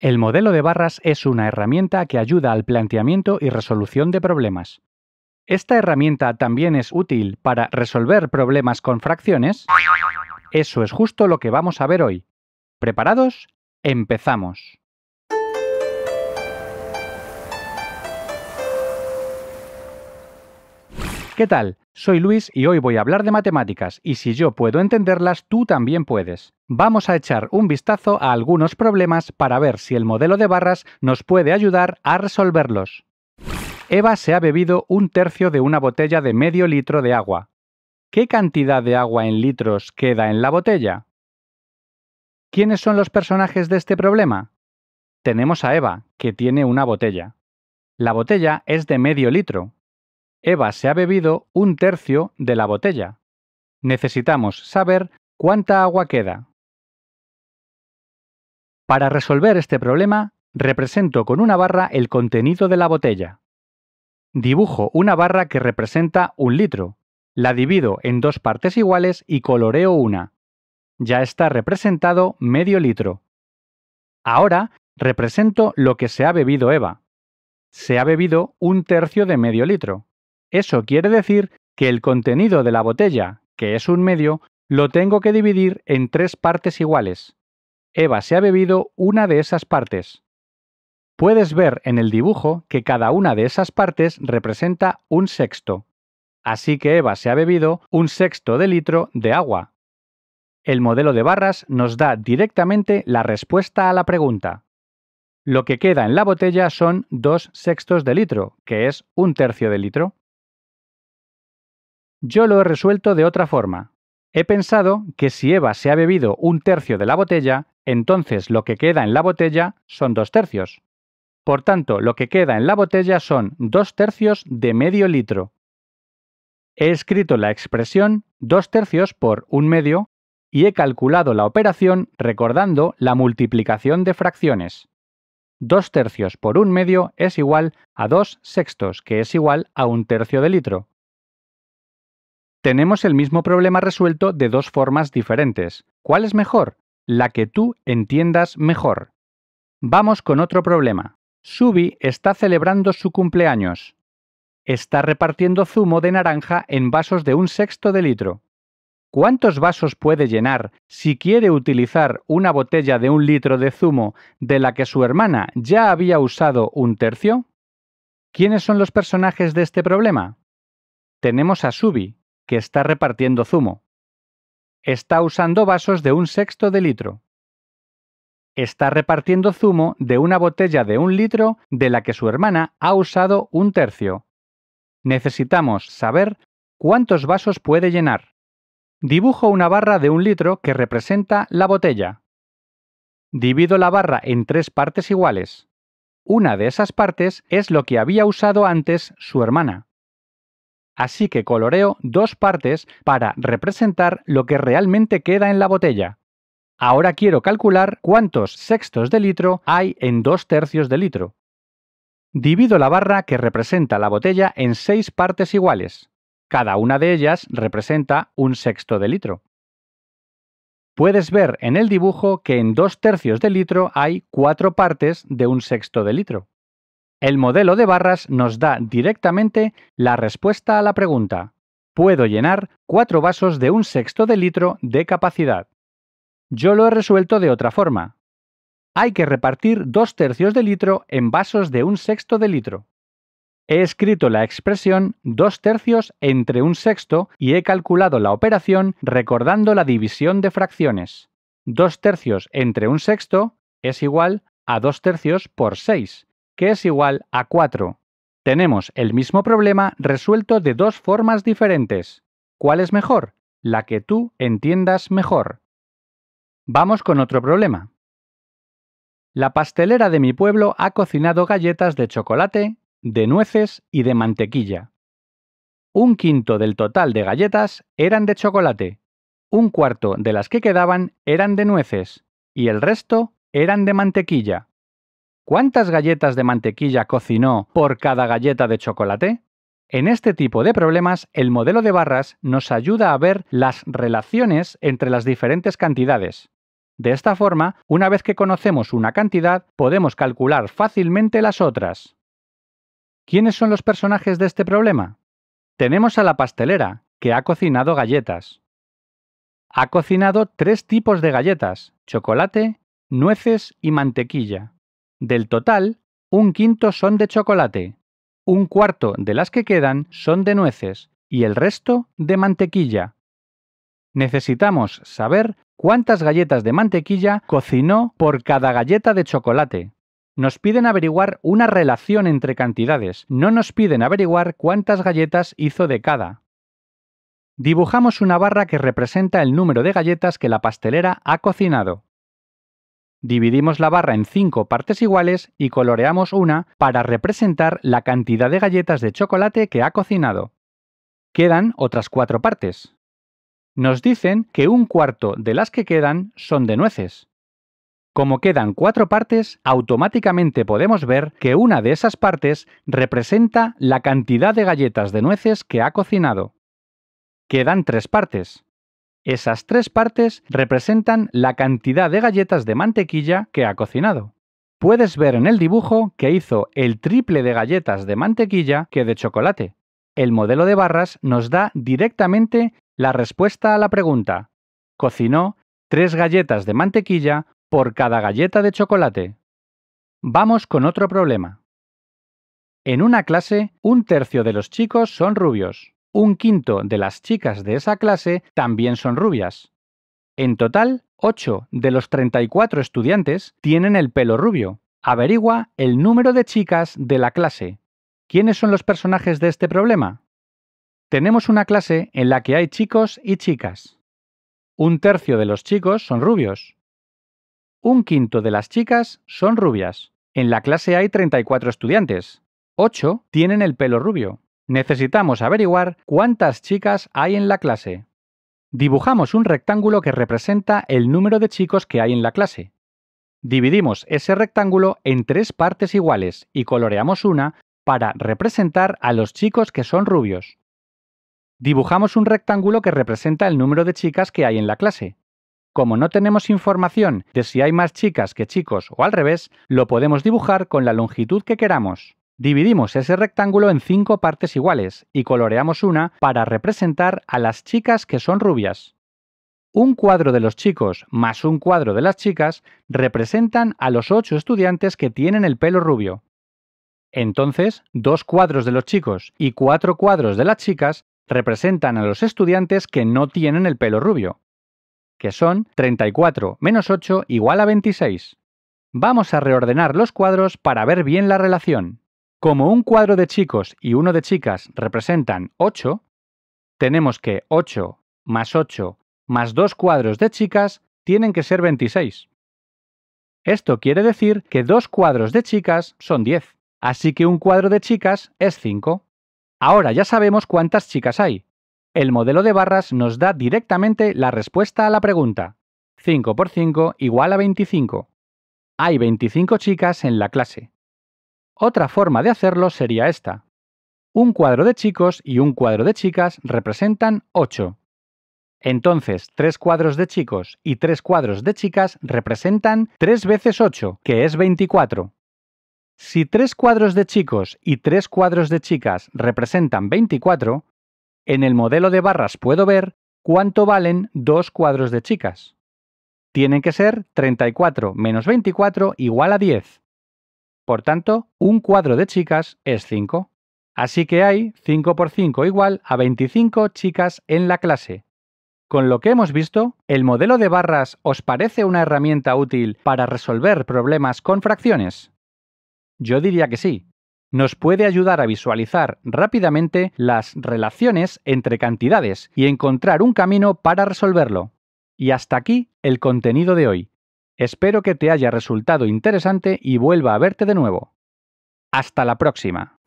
El modelo de barras es una herramienta que ayuda al planteamiento y resolución de problemas. Esta herramienta también es útil para resolver problemas con fracciones. Eso es justo lo que vamos a ver hoy. ¿Preparados? Empezamos. ¿qué tal? Soy Luis y hoy voy a hablar de matemáticas y si yo puedo entenderlas, tú también puedes. Vamos a echar un vistazo a algunos problemas para ver si el modelo de barras nos puede ayudar a resolverlos. Eva se ha bebido un tercio de una botella de medio litro de agua. ¿Qué cantidad de agua en litros queda en la botella? ¿Quiénes son los personajes de este problema? Tenemos a Eva, que tiene una botella. La botella es de medio litro, Eva se ha bebido un tercio de la botella. Necesitamos saber cuánta agua queda. Para resolver este problema, represento con una barra el contenido de la botella. Dibujo una barra que representa un litro, la divido en dos partes iguales y coloreo una. Ya está representado medio litro. Ahora represento lo que se ha bebido Eva. Se ha bebido un tercio de medio litro. Eso quiere decir que el contenido de la botella, que es un medio, lo tengo que dividir en tres partes iguales. Eva se ha bebido una de esas partes. Puedes ver en el dibujo que cada una de esas partes representa un sexto. Así que Eva se ha bebido un sexto de litro de agua. El modelo de barras nos da directamente la respuesta a la pregunta. Lo que queda en la botella son dos sextos de litro, que es un tercio de litro. Yo lo he resuelto de otra forma. He pensado que si Eva se ha bebido un tercio de la botella, entonces lo que queda en la botella son dos tercios. Por tanto, lo que queda en la botella son dos tercios de medio litro. He escrito la expresión dos tercios por un medio y he calculado la operación recordando la multiplicación de fracciones. Dos tercios por un medio es igual a dos sextos, que es igual a un tercio de litro tenemos el mismo problema resuelto de dos formas diferentes. ¿Cuál es mejor? La que tú entiendas mejor. Vamos con otro problema. Subi está celebrando su cumpleaños. Está repartiendo zumo de naranja en vasos de un sexto de litro. ¿Cuántos vasos puede llenar si quiere utilizar una botella de un litro de zumo de la que su hermana ya había usado un tercio? ¿Quiénes son los personajes de este problema? Tenemos a Subi, que está repartiendo zumo. Está usando vasos de un sexto de litro. Está repartiendo zumo de una botella de un litro de la que su hermana ha usado un tercio. Necesitamos saber cuántos vasos puede llenar. Dibujo una barra de un litro que representa la botella. Divido la barra en tres partes iguales. Una de esas partes es lo que había usado antes su hermana así que coloreo dos partes para representar lo que realmente queda en la botella. Ahora quiero calcular cuántos sextos de litro hay en dos tercios de litro. Divido la barra que representa la botella en seis partes iguales. Cada una de ellas representa un sexto de litro. Puedes ver en el dibujo que en dos tercios de litro hay cuatro partes de un sexto de litro. El modelo de barras nos da directamente la respuesta a la pregunta. Puedo llenar cuatro vasos de un sexto de litro de capacidad. Yo lo he resuelto de otra forma. Hay que repartir dos tercios de litro en vasos de un sexto de litro. He escrito la expresión dos tercios entre un sexto y he calculado la operación recordando la división de fracciones. Dos tercios entre un sexto es igual a dos tercios por seis que es igual a 4. Tenemos el mismo problema resuelto de dos formas diferentes. ¿Cuál es mejor? La que tú entiendas mejor. Vamos con otro problema. La pastelera de mi pueblo ha cocinado galletas de chocolate, de nueces y de mantequilla. Un quinto del total de galletas eran de chocolate, un cuarto de las que quedaban eran de nueces y el resto eran de mantequilla. ¿Cuántas galletas de mantequilla cocinó por cada galleta de chocolate? En este tipo de problemas, el modelo de barras nos ayuda a ver las relaciones entre las diferentes cantidades. De esta forma, una vez que conocemos una cantidad, podemos calcular fácilmente las otras. ¿Quiénes son los personajes de este problema? Tenemos a la pastelera, que ha cocinado galletas. Ha cocinado tres tipos de galletas, chocolate, nueces y mantequilla. Del total, un quinto son de chocolate, un cuarto de las que quedan son de nueces y el resto de mantequilla. Necesitamos saber cuántas galletas de mantequilla cocinó por cada galleta de chocolate. Nos piden averiguar una relación entre cantidades, no nos piden averiguar cuántas galletas hizo de cada. Dibujamos una barra que representa el número de galletas que la pastelera ha cocinado. Dividimos la barra en cinco partes iguales y coloreamos una para representar la cantidad de galletas de chocolate que ha cocinado. Quedan otras cuatro partes. Nos dicen que un cuarto de las que quedan son de nueces. Como quedan cuatro partes, automáticamente podemos ver que una de esas partes representa la cantidad de galletas de nueces que ha cocinado. Quedan tres partes. Esas tres partes representan la cantidad de galletas de mantequilla que ha cocinado. Puedes ver en el dibujo que hizo el triple de galletas de mantequilla que de chocolate. El modelo de barras nos da directamente la respuesta a la pregunta. Cocinó tres galletas de mantequilla por cada galleta de chocolate. Vamos con otro problema. En una clase, un tercio de los chicos son rubios un quinto de las chicas de esa clase también son rubias. En total, 8 de los 34 estudiantes tienen el pelo rubio. Averigua el número de chicas de la clase. ¿Quiénes son los personajes de este problema? Tenemos una clase en la que hay chicos y chicas. Un tercio de los chicos son rubios. Un quinto de las chicas son rubias. En la clase hay 34 estudiantes. 8 tienen el pelo rubio. Necesitamos averiguar cuántas chicas hay en la clase. Dibujamos un rectángulo que representa el número de chicos que hay en la clase. Dividimos ese rectángulo en tres partes iguales y coloreamos una para representar a los chicos que son rubios. Dibujamos un rectángulo que representa el número de chicas que hay en la clase. Como no tenemos información de si hay más chicas que chicos o al revés, lo podemos dibujar con la longitud que queramos. Dividimos ese rectángulo en cinco partes iguales y coloreamos una para representar a las chicas que son rubias. Un cuadro de los chicos más un cuadro de las chicas representan a los ocho estudiantes que tienen el pelo rubio. Entonces, dos cuadros de los chicos y cuatro cuadros de las chicas representan a los estudiantes que no tienen el pelo rubio, que son 34 menos 8 igual a 26. Vamos a reordenar los cuadros para ver bien la relación. Como un cuadro de chicos y uno de chicas representan 8, tenemos que 8 más 8 más 2 cuadros de chicas tienen que ser 26. Esto quiere decir que 2 cuadros de chicas son 10, así que un cuadro de chicas es 5. Ahora ya sabemos cuántas chicas hay. El modelo de barras nos da directamente la respuesta a la pregunta. 5 por 5 igual a 25. Hay 25 chicas en la clase. Otra forma de hacerlo sería esta. Un cuadro de chicos y un cuadro de chicas representan 8. Entonces, 3 cuadros de chicos y tres cuadros de chicas representan 3 veces 8, que es 24. Si tres cuadros de chicos y tres cuadros de chicas representan 24, en el modelo de barras puedo ver cuánto valen 2 cuadros de chicas. Tienen que ser 34 menos 24 igual a 10, por tanto, un cuadro de chicas es 5. Así que hay 5 por 5 igual a 25 chicas en la clase. Con lo que hemos visto, ¿el modelo de barras os parece una herramienta útil para resolver problemas con fracciones? Yo diría que sí. Nos puede ayudar a visualizar rápidamente las relaciones entre cantidades y encontrar un camino para resolverlo. Y hasta aquí el contenido de hoy. Espero que te haya resultado interesante y vuelva a verte de nuevo. Hasta la próxima.